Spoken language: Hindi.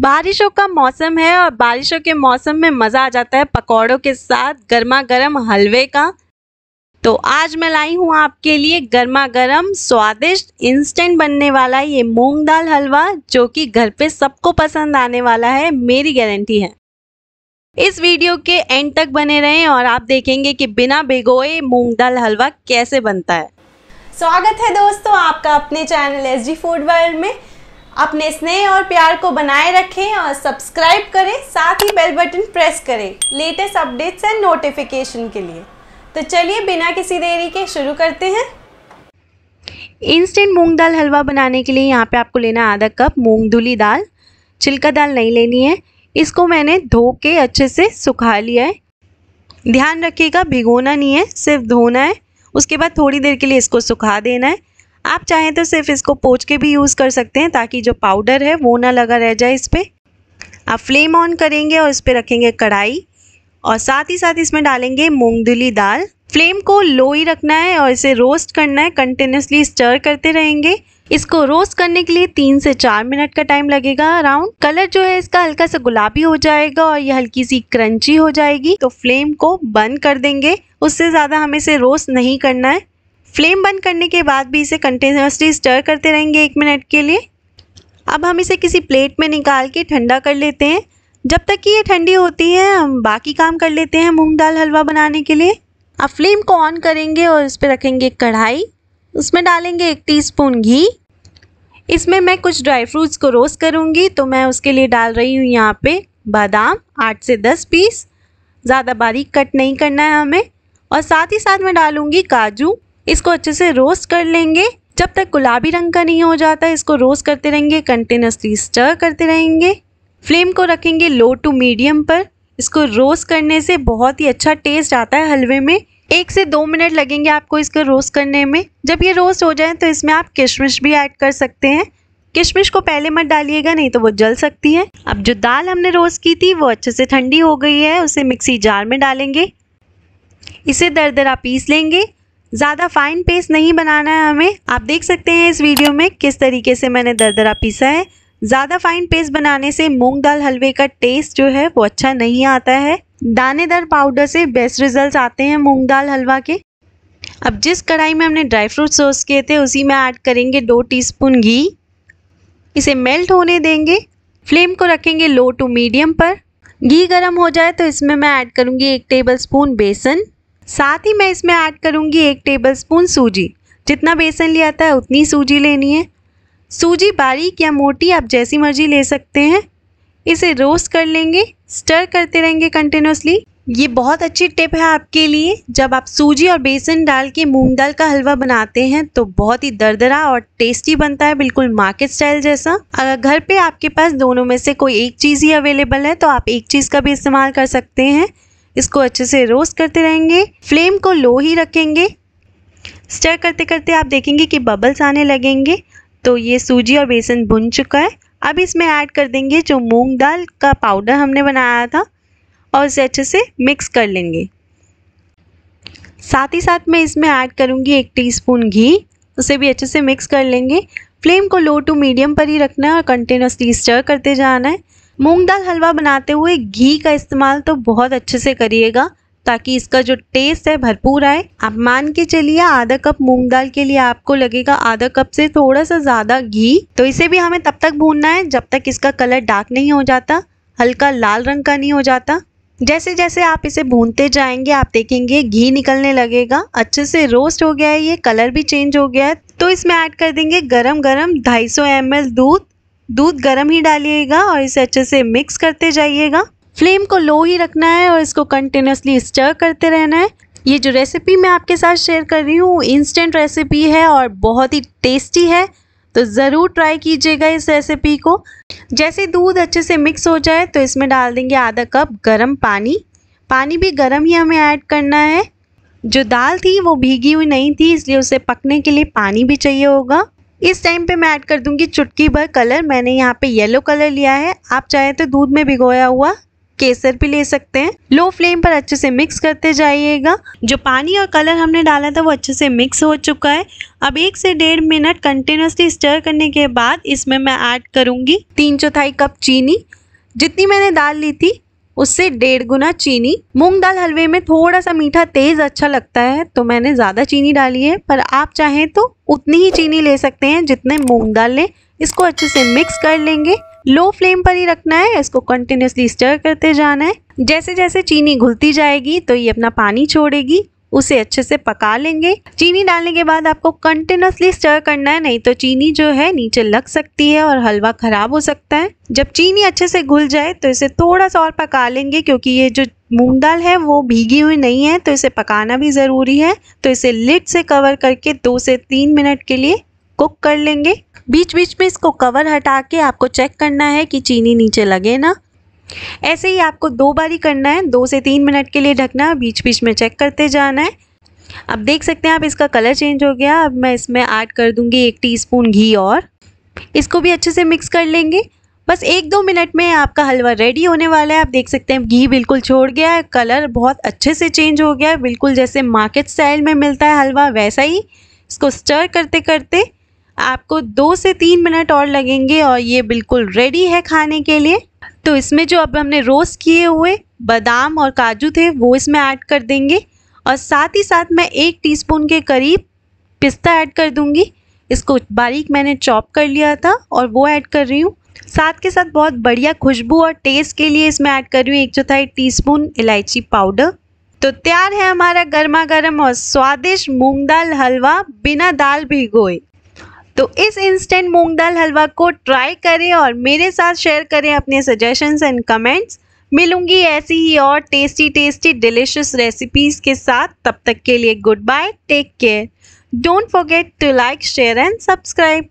बारिशों का मौसम है और बारिशों के मौसम में मज़ा आ जाता है पकौड़ों के साथ गर्मा गर्म हलवे का तो आज मैं लाई हूँ आपके लिए गर्मा गर्म स्वादिष्ट इंस्टेंट बनने वाला ये मूंग दाल हलवा जो कि घर पे सबको पसंद आने वाला है मेरी गारंटी है इस वीडियो के एंड तक बने रहें और आप देखेंगे कि बिना भिगोए मूंग दाल हलवा कैसे बनता है स्वागत है दोस्तों आपका अपने channel S G food world में अपने स्नेह और प्यार को बनाए रखें और सब्सक्राइब करें साथ ही बेल बटन प्रेस करें लेटेस्ट अपडेट्स एंड नोटिफिकेशन के लिए तो चलिए बिना किसी देरी के शुरू करते हैं इंस्टेंट मूंग दाल हलवा बनाने के लिए यहाँ पे आपको लेना है आधा कप मूंग धुली दाल छिलका दाल नहीं लेनी है इसको मैंने धो के अच्छे से सुखा लिया है ध्यान रखिएगा भिगोना नहीं है सिर्फ धोना है उसके बाद थोड़ी देर के लिए इसको सुखा देना है आप चाहें तो सिर्फ इसको पोच के भी यूज़ कर सकते हैं ताकि जो पाउडर है वो ना लगा रह जाए इस पर आप फ्लेम ऑन करेंगे और इस पर रखेंगे कढ़ाई और साथ ही साथ इसमें डालेंगे मूंगदली दाल फ्लेम को लो ही रखना है और इसे रोस्ट करना है कंटिन्यूसली स्टर करते रहेंगे इसको रोस्ट करने के लिए तीन से चार मिनट का टाइम लगेगा अराउंड कलर जो है इसका हल्का सा गुलाबी हो जाएगा और ये हल्की सी क्रंची हो जाएगी तो फ्लेम को बंद कर देंगे उससे ज़्यादा हमें इसे रोस्ट नहीं करना है फ्लेम बंद करने के बाद भी इसे कंटिन्यूसली स्टर करते रहेंगे एक मिनट के लिए अब हम इसे किसी प्लेट में निकाल के ठंडा कर लेते हैं जब तक कि ये ठंडी होती है हम बाकी काम कर लेते हैं मूंग दाल हलवा बनाने के लिए अब फ्लेम को ऑन करेंगे और इस पर रखेंगे कढ़ाई उसमें डालेंगे एक टीस्पून घी इसमें मैं कुछ ड्राई फ्रूट्स को रोस्ट करूँगी तो मैं उसके लिए डाल रही हूँ यहाँ पे बादाम आठ से दस पीस ज़्यादा बारीक कट नहीं करना है हमें और साथ ही साथ मैं डालूँगी काजू इसको अच्छे से रोस्ट कर लेंगे जब तक गुलाबी रंग का नहीं हो जाता इसको रोस्ट करते रहेंगे कंटिन्यूसली स्टर करते रहेंगे फ्लेम को रखेंगे लो टू मीडियम पर इसको रोस्ट करने से बहुत ही अच्छा टेस्ट आता है हलवे में एक से दो मिनट लगेंगे आपको इसको रोस्ट करने में जब ये रोस्ट हो जाए तो इसमें आप किशमिश भी ऐड कर सकते हैं किशमिश को पहले मत डालिएगा नहीं तो वो जल सकती है अब जो दाल हमने रोस्ट की थी वो अच्छे से ठंडी हो गई है उसे मिक्सी जार में डालेंगे इसे दर दरा पीस लेंगे ज़्यादा फाइन पेस्ट नहीं बनाना है हमें आप देख सकते हैं इस वीडियो में किस तरीके से मैंने दरदरा पीसा है ज़्यादा फाइन पेस्ट बनाने से मूंग दाल हलवे का टेस्ट जो है वो अच्छा नहीं आता है दानेदार पाउडर से बेस्ट रिजल्ट आते हैं मूंग दाल हलवा के अब जिस कढ़ाई में हमने ड्राई फ्रूट सॉस किए थे उसी में ऐड करेंगे दो टी घी इसे मेल्ट होने देंगे फ्लेम को रखेंगे लो टू मीडियम पर घी गर्म हो जाए तो इसमें मैं ऐड करूँगी एक टेबल स्पून बेसन साथ ही मैं इसमें ऐड करूँगी एक टेबलस्पून सूजी जितना बेसन लिया था उतनी सूजी लेनी है सूजी बारीक या मोटी आप जैसी मर्जी ले सकते हैं इसे रोस्ट कर लेंगे स्टर करते रहेंगे कंटिन्यूसली ये बहुत अच्छी टिप है आपके लिए जब आप सूजी और बेसन डाल के मूंग दाल का हलवा बनाते हैं तो बहुत ही दरदरा और टेस्टी बनता है बिल्कुल मार्केट स्टाइल जैसा अगर घर पे आपके पास दोनों में से कोई एक चीज़ ही अवेलेबल है तो आप एक चीज़ का भी इस्तेमाल कर सकते हैं इसको अच्छे से रोस्ट करते रहेंगे फ्लेम को लो ही रखेंगे स्टर करते करते आप देखेंगे कि बबल्स आने लगेंगे तो ये सूजी और बेसन भुन चुका है अब इसमें ऐड कर देंगे जो मूंग दाल का पाउडर हमने बनाया था और इसे अच्छे से मिक्स कर लेंगे साथ ही साथ मैं इसमें ऐड करूँगी एक टीस्पून घी उसे भी अच्छे से मिक्स कर लेंगे फ्लेम को लो टू मीडियम पर ही रखना है और कंटिन्यूसली स्टर करते जाना है मूंग दाल हलवा बनाते हुए घी का इस्तेमाल तो बहुत अच्छे से करिएगा ताकि इसका जो टेस्ट है भरपूर आए आप मान के चलिए आधा कप मूंग दाल के लिए आपको लगेगा आधा कप से थोड़ा सा ज़्यादा घी तो इसे भी हमें तब तक भूनना है जब तक इसका कलर डार्क नहीं हो जाता हल्का लाल रंग का नहीं हो जाता जैसे जैसे आप इसे भूनते जाएंगे आप देखेंगे घी निकलने लगेगा अच्छे से रोस्ट हो गया है ये कलर भी चेंज हो गया है तो इसमें ऐड कर देंगे गरम गरम 250 सौ दूध दूध गर्म ही डालिएगा और इसे अच्छे से मिक्स करते जाइएगा फ्लेम को लो ही रखना है और इसको कंटिन्यूसली स्टर करते रहना है ये जो रेसिपी मैं आपके साथ शेयर कर रही हूँ इंस्टेंट रेसिपी है और बहुत ही टेस्टी है तो ज़रूर ट्राई कीजिएगा इस रेसिपी को जैसे दूध अच्छे से मिक्स हो जाए तो इसमें डाल देंगे आधा कप गर्म पानी पानी भी गर्म ही हमें ऐड करना है जो दाल थी वो भीगी हुई नहीं थी इसलिए उसे पकने के लिए पानी भी चाहिए होगा इस टाइम पे मैं ऐड कर दूंगी चुटकी भर कलर मैंने यहाँ पे येलो कलर लिया है आप चाहे तो दूध में भिगोया हुआ केसर भी ले सकते हैं लो फ्लेम पर अच्छे से मिक्स करते जाइएगा जो पानी और कलर हमने डाला था वो अच्छे से मिक्स हो चुका है अब एक से डेढ़ मिनट कंटिन्यूसली स्टर करने के बाद इसमें मैं ऐड करूँगी तीन चौथाई कप चीनी जितनी मैंने डाल ली थी उससे डेढ़ गुना चीनी मूंग दाल हलवे में थोड़ा सा मीठा तेज अच्छा लगता है तो मैंने ज़्यादा चीनी डाली है पर आप चाहें तो उतनी ही चीनी ले सकते हैं जितने मूंग दाल लें इसको अच्छे से मिक्स कर लेंगे लो फ्लेम पर ही रखना है इसको कंटिन्यूसली स्टर करते जाना है जैसे जैसे चीनी घुलती जाएगी तो ये अपना पानी छोड़ेगी उसे अच्छे से पका लेंगे चीनी डालने के बाद आपको कंटिन्यूसली स्टर करना है नहीं तो चीनी जो है नीचे लग सकती है और हलवा ख़राब हो सकता है जब चीनी अच्छे से घुल जाए तो इसे थोड़ा सा और पका लेंगे क्योंकि ये जो मूंग दाल है वो भीगी हुई नहीं है तो इसे पकाना भी ज़रूरी है तो इसे लिड से कवर करके दो से तीन मिनट के लिए कुक कर लेंगे बीच बीच में इसको कवर हटा के आपको चेक करना है कि चीनी नीचे लगे ना ऐसे ही आपको दो बारी करना है दो से तीन मिनट के लिए ढकना बीच बीच में चेक करते जाना है अब देख सकते हैं आप इसका कलर चेंज हो गया अब मैं इसमें ऐड कर दूंगी एक टीस्पून घी और इसको भी अच्छे से मिक्स कर लेंगे बस एक दो मिनट में आपका हलवा रेडी होने वाला है आप देख सकते हैं घी बिल्कुल छोड़ गया है कलर बहुत अच्छे से चेंज हो गया है बिल्कुल जैसे मार्केट स्टाइल में मिलता है हलवा वैसा ही इसको स्टर करते करते आपको दो से तीन मिनट और लगेंगे और ये बिल्कुल रेडी है खाने के लिए तो इसमें जो अब हमने रोस्ट किए हुए बादाम और काजू थे वो इसमें ऐड कर देंगे और साथ ही साथ मैं एक टीस्पून के करीब पिस्ता ऐड कर दूंगी इसको बारीक मैंने चॉप कर लिया था और वो ऐड कर रही हूँ साथ के साथ बहुत बढ़िया खुशबू और टेस्ट के लिए इसमें ऐड कर रही हूँ एक चौथाई टी स्पून इलायची पाउडर तो तैयार है हमारा गर्मा गर्म और स्वादिष्ट मूंग दाल हलवा बिना दाल भिगोए तो इस इंस्टेंट मूंग दाल हलवा को ट्राई करें और मेरे साथ शेयर करें अपने सजेशंस एंड कमेंट्स मिलूंगी ऐसी ही और टेस्टी टेस्टी डिलिशियस रेसिपीज के साथ तब तक के लिए good bye take care don't forget to like share and subscribe